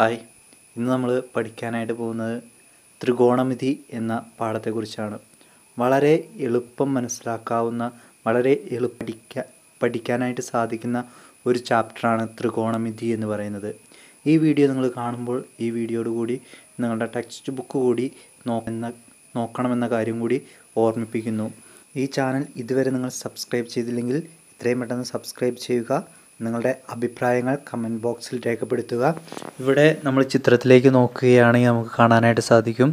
hi ഇന്ന് നമ്മൾ പഠിക്കാനായിട്ട് പോകുന്നത് ത്രികോണമിതി എന്ന പാഠത്തെക്കുറിച്ചാണ് വളരെ എളുപ്പം മനസ്സിലാക്കാവുന്ന വളരെ എളു പഠിക്ക പഠിക്കാനായിട്ട് സാധിക്കുന്ന ഒരു ചാപ്റ്ററാണ് ത്രികോണമിതി എന്ന് പറയുന്നത് ഈ വീഡിയോ നിങ്ങൾ കാണുമ്പോൾ ഈ വീഡിയോയോട് കൂടി നിങ്ങളുടെ ടെക്സ്റ്റ് ബുക്ക് കൂടി നോക്കുന്ന നോക്കണമെന്ന കാര്യം കൂടി ഓർമ്മിപ്പിക്കുന്നു ഈ ചാനൽ ഇതുവരെ നിങ്ങൾ സബ്സ്ക്രൈബ് ചെയ്തില്ലെങ്കിൽ എത്രയും പെട്ടെന്ന് സബ്സ്ക്രൈബ് ചെയ്യുക നിങ്ങളുടെ അഭിപ്രായങ്ങൾ കമൻറ്റ് ബോക്സിൽ രേഖപ്പെടുത്തുക ഇവിടെ നമ്മൾ ചിത്രത്തിലേക്ക് നോക്കുകയാണെങ്കിൽ നമുക്ക് കാണാനായിട്ട് സാധിക്കും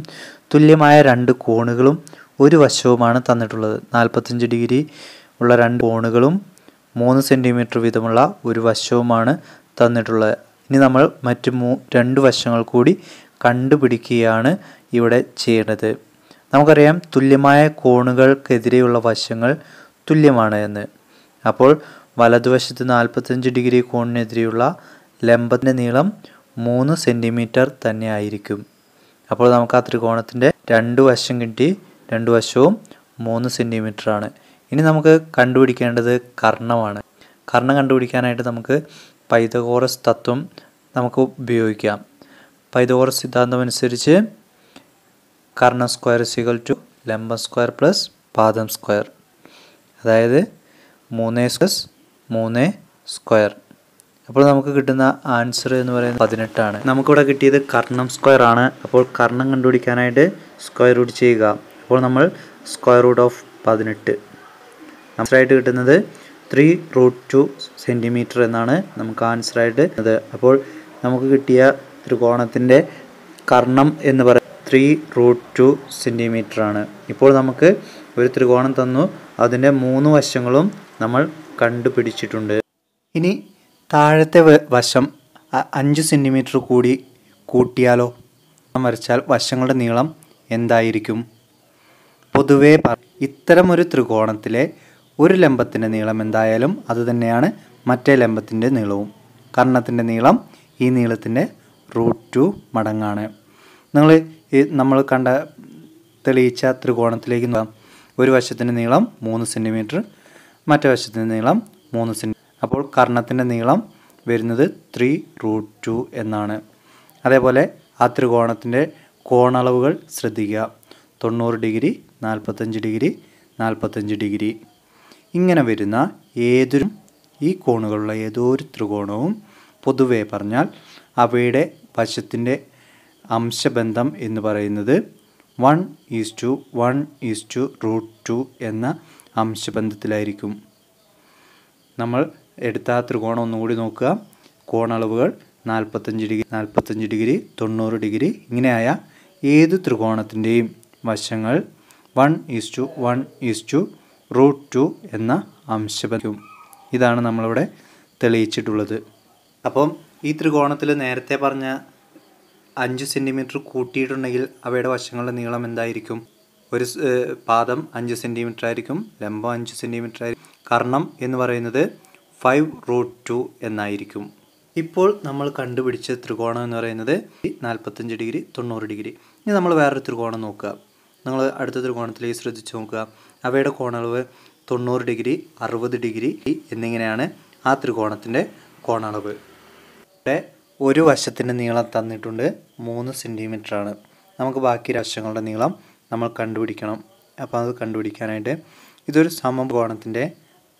തുല്യമായ രണ്ട് കോണുകളും ഒരു വശവുമാണ് തന്നിട്ടുള്ളത് നാൽപ്പത്തഞ്ച് ഡിഗ്രി ഉള്ള രണ്ട് കോണുകളും മൂന്ന് സെൻറ്റിമീറ്റർ വീതമുള്ള ഒരു വശവുമാണ് തന്നിട്ടുള്ളത് ഇനി നമ്മൾ മറ്റ് മൂ രണ്ട് വശങ്ങൾ കൂടി കണ്ടുപിടിക്കുകയാണ് ഇവിടെ ചെയ്യേണ്ടത് നമുക്കറിയാം തുല്യമായ കോണുകൾക്കെതിരെയുള്ള വശങ്ങൾ തുല്യമാണ് എന്ന് അപ്പോൾ വലതുവശത്ത് നാൽപ്പത്തഞ്ച് ഡിഗ്രി കോണിനെതിരെയുള്ള ലംബത്തിൻ്റെ നീളം മൂന്ന് സെൻറ്റിമീറ്റർ തന്നെ ആയിരിക്കും അപ്പോൾ നമുക്ക് ആ ത്രികോണത്തിൻ്റെ രണ്ട് വശം കിട്ടി രണ്ട് വശവും മൂന്ന് സെൻറ്റിമീറ്റർ ആണ് ഇനി നമുക്ക് കണ്ടുപിടിക്കേണ്ടത് കർണമാണ് കർണം കണ്ടുപിടിക്കാനായിട്ട് നമുക്ക് പൈതകോറസ് തത്വം നമുക്ക് ഉപയോഗിക്കാം പൈതകോറസ് സിദ്ധാന്തം അനുസരിച്ച് കർണം സ്ക്വയർ സിഗൽ ടു ലംബം സ്ക്വയർ പ്ലസ് പാദം സ്ക്വയർ അതായത് മൂന്നേ പ്ലസ് മൂന്ന് സ്ക്വയർ അപ്പോൾ നമുക്ക് കിട്ടുന്ന ആൻസർ എന്ന് പറയുന്നത് പതിനെട്ടാണ് നമുക്കിവിടെ കിട്ടിയത് കർണം സ്ക്വയർ ആണ് അപ്പോൾ കർണം കണ്ടുപിടിക്കാനായിട്ട് സ്ക്വയർ റൂട്ട് ചെയ്യുക അപ്പോൾ നമ്മൾ സ്ക്വയർ റൂട്ട് ഓഫ് പതിനെട്ട് ആൻസറായിട്ട് കിട്ടുന്നത് ത്രീ റൂട്ട് ടു സെൻറ്റിമീറ്റർ എന്നാണ് നമുക്ക് ആൻസറായിട്ട് അത് അപ്പോൾ നമുക്ക് കിട്ടിയ ത്രികോണത്തിൻ്റെ കർണം എന്ന് പറയുന്നത് ത്രീ റൂട്ട് ടു സെൻറ്റിമീറ്റർ ആണ് ഇപ്പോൾ നമുക്ക് ഒരു ത്രികോണം തന്നു അതിൻ്റെ മൂന്ന് വശങ്ങളും നമ്മൾ കണ്ടുപിടിച്ചിട്ടുണ്ട് ഇനി താഴത്തെ വശം അഞ്ച് സെൻറ്റിമീറ്റർ കൂടി കൂട്ടിയാലോ വരച്ചാൽ വശങ്ങളുടെ നീളം എന്തായിരിക്കും പൊതുവേ ഇത്തരം ഒരു ത്രികോണത്തിലെ ഒരു ലംബത്തിൻ്റെ നീളം എന്തായാലും അതുതന്നെയാണ് മറ്റേ ലംബത്തിൻ്റെ നീളവും കർണത്തിൻ്റെ നീളം ഈ നീളത്തിൻ്റെ റൂട്ട് ടു മടങ്ങാണ് നിങ്ങൾ നമ്മൾ കണ്ട തെളിയിച്ച ത്രികോണത്തിലേക്ക് നോക്കാം ഒരു വശത്തിൻ്റെ നീളം മൂന്ന് സെൻറ്റിമീറ്റർ മറ്റേ വശത്തിൻ്റെ നീളം മൂന്ന് സെൻറ്റി അപ്പോൾ കർണത്തിൻ്റെ നീളം വരുന്നത് ത്രീ റൂട്ട് ടു എന്നാണ് അതേപോലെ ആ ത്രികോണത്തിൻ്റെ കോണളവുകൾ ശ്രദ്ധിക്കുക തൊണ്ണൂറ് ഡിഗ്രി നാൽപ്പത്തഞ്ച് ഡിഗ്രി നാൽപ്പത്തഞ്ച് ഡിഗ്രി ഇങ്ങനെ വരുന്ന ഏതൊരു ഈ കോണുകളുള്ള ഏതോ ഒരു ത്രികോണവും പൊതുവേ പറഞ്ഞാൽ അവയുടെ വശത്തിൻ്റെ അംശബന്ധം എന്ന് പറയുന്നത് one is to one is to root two എന്ന അംശബന്ധത്തിലായിരിക്കും നമ്മൾ എടുത്ത ആ ത്രികോണം ഒന്നുകൂടി നോക്കുക കോണളവുകൾ നാൽപ്പത്തഞ്ച് ഡിഗ്രി നാൽപ്പത്തഞ്ച് ഡിഗ്രി തൊണ്ണൂറ് ഡിഗ്രി ഇങ്ങനെയായ ഏത് ത്രികോണത്തിൻ്റെയും വശങ്ങൾ one is to one is to root two എന്ന അംശബന്ധം ഇതാണ് നമ്മളിവിടെ തെളിയിച്ചിട്ടുള്ളത് അപ്പം ഈ ത്രികോണത്തിൽ നേരത്തെ പറഞ്ഞ അഞ്ച് സെൻറ്റിമീറ്റർ കൂട്ടിയിട്ടുണ്ടെങ്കിൽ അവയുടെ വശങ്ങളുടെ നീളം എന്തായിരിക്കും ഒരു പാദം അഞ്ച് സെൻറ്റിമീറ്റർ ആയിരിക്കും ലംബം അഞ്ച് സെൻറ്റിമീറ്റർ ആയിരിക്കും കർണം എന്ന് പറയുന്നത് ഫൈവ് റൂട്ട് ടു എന്നായിരിക്കും ഇപ്പോൾ നമ്മൾ കണ്ടുപിടിച്ച ത്രികോണം എന്ന് പറയുന്നത് നാൽപ്പത്തഞ്ച് ഡിഗ്രി തൊണ്ണൂറ് ഡിഗ്രി ഇനി നമ്മൾ വേറൊരു ത്രികോണം നോക്കുക നിങ്ങൾ അടുത്ത ത്രികോണത്തിലേക്ക് ശ്രദ്ധിച്ച് നോക്കുക അവയുടെ കോണളവ് തൊണ്ണൂറ് ഡിഗ്രി അറുപത് ഡിഗ്രി എന്നിങ്ങനെയാണ് ആ ത്രികോണത്തിൻ്റെ കോണളവ് ഒരു വശത്തിൻ്റെ നീളം തന്നിട്ടുണ്ട് മൂന്ന് ആണ് നമുക്ക് ബാക്കി വശങ്ങളുടെ നീളം നമ്മൾ കണ്ടുപിടിക്കണം അപ്പോൾ അത് കണ്ടുപിടിക്കാനായിട്ട് ഇതൊരു സമഭോണത്തിൻ്റെ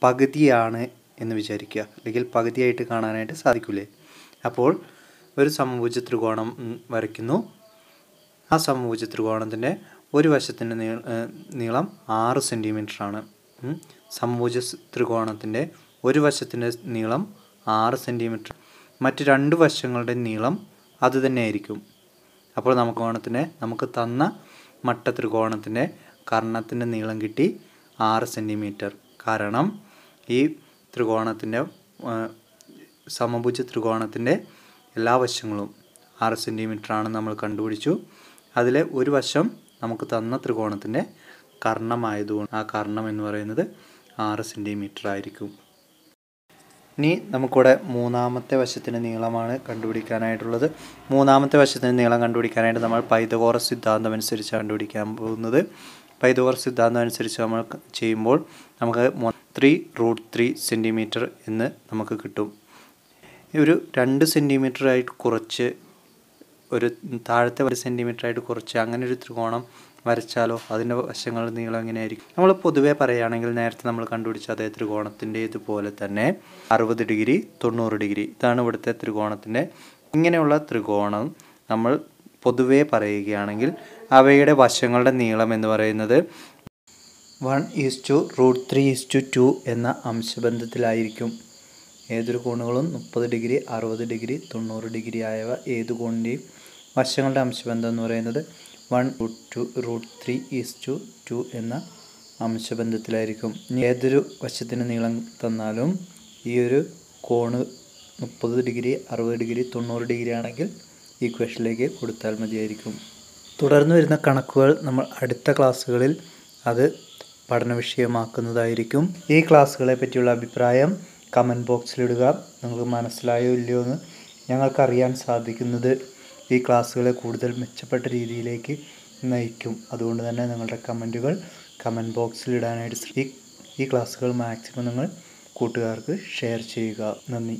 പകുതിയാണ് എന്ന് വിചാരിക്കുക അല്ലെങ്കിൽ പകുതിയായിട്ട് കാണാനായിട്ട് സാധിക്കില്ലേ അപ്പോൾ ഒരു സമഭൂജ ത്രികോണം വരയ്ക്കുന്നു ആ സമഭൂജ ത്രികോണത്തിൻ്റെ ഒരു വശത്തിൻ്റെ നീളം ആറ് ആണ് സമഭൂജ ത്രികോണത്തിൻ്റെ ഒരു വശത്തിൻ്റെ നീളം ആറ് സെൻറ്റിമീറ്റർ മറ്റ് രണ്ട് വശങ്ങളുടെ നീളം ആയിരിക്കും അപ്പോൾ നമുക്ക് കോണത്തിൻ്റെ നമുക്ക് തന്ന മട്ട ത്രികോണത്തിൻ്റെ കർണത്തിൻ്റെ നീളം കിട്ടി ആറ് സെൻറ്റിമീറ്റർ കാരണം ഈ ത്രികോണത്തിൻ്റെ സമഭുജ ത്രികോണത്തിൻ്റെ എല്ലാ വശങ്ങളും ആറ് സെൻറ്റിമീറ്റർ ആണ് നമ്മൾ കണ്ടുപിടിച്ചു അതിലെ ഒരു വശം നമുക്ക് തന്ന ത്രികോണത്തിൻ്റെ കർണമായതുകൊണ്ട് ആ കർണം എന്ന് പറയുന്നത് ആറ് സെൻറ്റിമീറ്റർ ആയിരിക്കും ഇനി നമുക്കിവിടെ മൂന്നാമത്തെ വശത്തിൻ്റെ നീളമാണ് കണ്ടുപിടിക്കാനായിട്ടുള്ളത് മൂന്നാമത്തെ വശത്തിൻ്റെ നീളം കണ്ടുപിടിക്കാനായിട്ട് നമ്മൾ പൈതകോറ സിദ്ധാന്തം അനുസരിച്ച് കണ്ടുപിടിക്കാൻ പോകുന്നത് പൈതകോറസ് സിദ്ധാന്തം അനുസരിച്ച് നമ്മൾ ചെയ്യുമ്പോൾ നമുക്ക് ത്രീ റൂട്ട് ത്രീ സെൻറ്റിമീറ്റർ എന്ന് നമുക്ക് കിട്ടും ഒരു രണ്ട് സെൻറ്റിമീറ്ററായിട്ട് കുറച്ച് ഒരു താഴത്തെ ഒരു സെൻറ്റിമീറ്ററായിട്ട് കുറച്ച് അങ്ങനെ ഒരു ത്രികോണം വരച്ചാലോ അതിൻ്റെ വശങ്ങൾ നീളം എങ്ങനെയായിരിക്കും നമ്മൾ പൊതുവേ പറയുകയാണെങ്കിൽ നേരത്തെ നമ്മൾ കണ്ടുപിടിച്ച അതേ ത്രികോണത്തിൻ്റെ ഇതുപോലെ തന്നെ അറുപത് ഡിഗ്രി തൊണ്ണൂറ് ഡിഗ്രി ഇതാണ് ഇവിടുത്തെ ത്രികോണത്തിൻ്റെ ഇങ്ങനെയുള്ള ത്രികോണം നമ്മൾ പൊതുവേ പറയുകയാണെങ്കിൽ അവയുടെ വശങ്ങളുടെ നീളം എന്ന് പറയുന്നത് one is to root three is to two എന്ന അംശബന്ധത്തിലായിരിക്കും ഏതൊരു കോണുകളും മുപ്പത് ഡിഗ്രി അറുപത് ഡിഗ്രി തൊണ്ണൂറ് ഡിഗ്രി ആയവ ഏത് കോണിൻ്റെയും വശങ്ങളുടെ അംശബന്ധം എന്ന് പറയുന്നത് one root two root three is to two എന്ന അംശബന്ധത്തിലായിരിക്കും ഏതൊരു വശത്തിന് നീളം തന്നാലും ഈ ഒരു കോണ് മുപ്പത് ഡിഗ്രി അറുപത് ഡിഗ്രി തൊണ്ണൂറ് ഡിഗ്രി ആണെങ്കിൽ ഈക്വേഷനിലേക്ക് കൊടുത്താൽ മതിയായിരിക്കും തുടർന്ന് വരുന്ന കണക്കുകൾ നമ്മൾ അടുത്ത ക്ലാസ്സുകളിൽ അത് പഠന വിഷയമാക്കുന്നതായിരിക്കും ഈ ക്ലാസ്സുകളെ പറ്റിയുള്ള അഭിപ്രായം കമൻറ്റ് ബോക്സിലിടുക നിങ്ങൾക്ക് മനസ്സിലായോ ഇല്ലയോ എന്ന് ഞങ്ങൾക്കറിയാൻ സാധിക്കുന്നത് ഈ ക്ലാസ്സുകളെ കൂടുതൽ മെച്ചപ്പെട്ട രീതിയിലേക്ക് നയിക്കും അതുകൊണ്ട് തന്നെ നിങ്ങളുടെ കമൻറ്റുകൾ കമൻറ്റ് ബോക്സിൽ ഇടാനായിട്ട് ഈ ക്ലാസ്സുകൾ മാക്സിമം നിങ്ങൾ കൂട്ടുകാർക്ക് ഷെയർ ചെയ്യുക നന്ദി